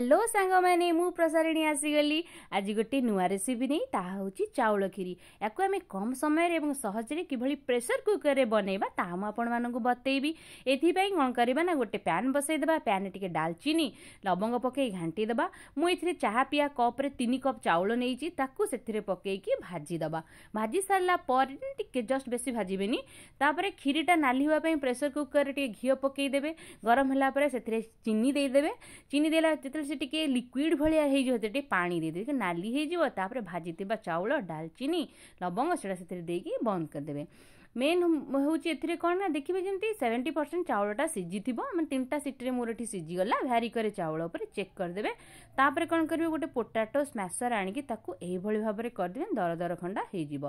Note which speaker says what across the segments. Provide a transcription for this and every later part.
Speaker 1: hello ସାଙ୍ଗମାନେ ମୁଁ ପ୍ରସାରିଣୀ ଆସିଗଲି ଆଜି ଗୋଟେ ନୂଆ ରେସିପି ନେଇ ତାହା ହେଉଛି ଚାଉଳ କ୍ଷୀରି ୟାକୁ ଆମେ କମ୍ ସମୟରେ ଏବଂ ସହଜରେ କିଭଳି ପ୍ରେସର କୁକର୍ରେ ବନେଇବା ତାହା ମୁଁ ଆପଣମାନଙ୍କୁ ବତେଇବି ଏଥିପାଇଁ କ'ଣ କରିବା ନା ଗୋଟେ ପ୍ୟାନ୍ ବସାଇଦେବା ପ୍ୟାନ୍ରେ ଟିକେ ଡାଲଚିନି ଲବଙ୍ଗ ପକାଇ ଘାଣ୍ଟି ଦେବା ମୁଁ ଏଥିରେ ଚାହା ପିଆ କପ୍ରେ ତିନି କପ୍ ଚାଉଳ ନେଇଛି ତାକୁ ସେଥିରେ ପକାଇକି ଭାଜିଦେବା ଭାଜି ସାରିଲା ପରେ ଟିକେ ଜଷ୍ଟ ବେଶୀ ଭାଜିବେନି ତାପରେ କ୍ଷୀରିଟା ନାଲି ହେବା ପାଇଁ ପ୍ରେସର କୁକର୍ରେ ଟିକେ ଘିଅ ପକାଇଦେବେ ଗରମ ହେଲା ପରେ ସେଥିରେ ଚିନି ଦେଇଦେବେ ଚିନି ଦେଲା ଯେତେବେଳେ ଯେତେବେଳେ ସେ ଟିକିଏ ଲିକ୍ୱିଡ଼ ଭଳିଆ ହେଇଯିବ ସେଥିରେ ଟିକିଏ ପାଣି ଦେଇଦେବେ ନାଲି ହେଇଯିବ ତାପରେ ଭାଜିଥିବା ଚାଉଳ ଡାଲଚିନି ଲବଙ୍ଗ ସେଇଟା ସେଥିରେ ଦେଇକି ବନ୍ଦ କରିଦେବେ ମେନ୍ ହେଉଛି ଏଥିରେ କ'ଣ ନା ଦେଖିବେ ଯେମିତି ସେଭେଣ୍ଟି ପରସେଣ୍ଟ ଚାଉଳଟା ସିଝିଥିବ ମାନେ ତିନିଟା ସିଟିରେ ମୋର ଏଠି ସିଝିଗଲା ଭ୍ୟାରି କରେ ଚାଉଳ ଉପରେ ଚେକ୍ କରିଦେବେ ତାପରେ କ'ଣ କରିବେ ଗୋଟେ ପୋଟାଟୋ ସ୍ମାସର ଆଣିକି ତାକୁ ଏହିଭଳି ଭାବରେ କରିଦେବେ ଦର ଦର ଖଣ୍ଡା ହେଇଯିବ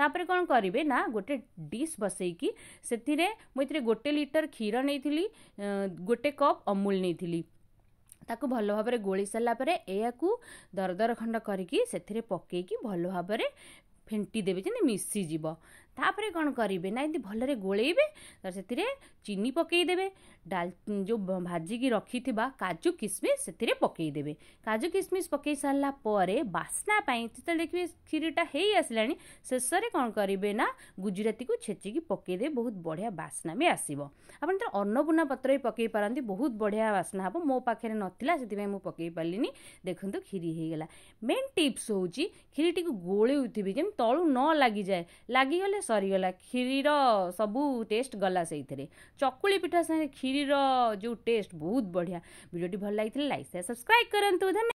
Speaker 1: ତାପରେ କ'ଣ କରିବେ ନା ଗୋଟେ ଡିସ୍ ବସେଇକି ସେଥିରେ ମୁଁ ଏଥିରେ ଗୋଟେ ଲିଟର କ୍ଷୀର ନେଇଥିଲି ଗୋଟେ କପ୍ ଅମୁଲ ନେଇଥିଲି ତାକୁ ଭଲ ଭାବରେ ଗୋଳି ସାରିଲା ପରେ ଏହାକୁ ଦରଦର ଖଣ୍ଡ କରିକି ସେଥିରେ ପକାଇକି ଭଲ ଭାବରେ ଫେଣ୍ଟି ଦେବେ ଯେମିତି ମିଶିଯିବ तापर कौन करेंगे ना ये भले गोल से चीनी पकईदे डाल जो भाजिकी रखी काजु किसमिश से पकईदे काजु किसमिश पक सर बास्नापाई जो देखिए खीरीटा हो आसेष कौन करेंगे ना गुजराती को छेचिकी पकईदे बहुत बढ़िया बास्ना भी आसो आपड़ अन्नपूर्णा पत्र भी पकई पारती बहुत बढ़िया बास्ना हम मो पाखे ना से मुझे पकई पारिनी देखते क्षीरी होगा मेन टीप्स हूँ क्षीरीटी गोलू थी जमी तलू न लगी जाए लगे ସରିଗଲା କ୍ଷୀରିର ସବୁ ଟେଷ୍ଟ ଗଲା ସେଇଥିରେ ଚକୁଳି ପିଠା ସାଙ୍ଗରେ କ୍ଷୀରିର ଯେଉଁ ଟେଷ୍ଟ ବହୁତ ବଢ଼ିଆ ଭିଡ଼ିଓଟି ଭଲ ଲାଗିଥିଲେ ଲାଇକ୍ ସେୟାର ସବସ୍କ୍ରାଇବ୍ କରନ୍ତୁ ଧନ୍ୟବାଦ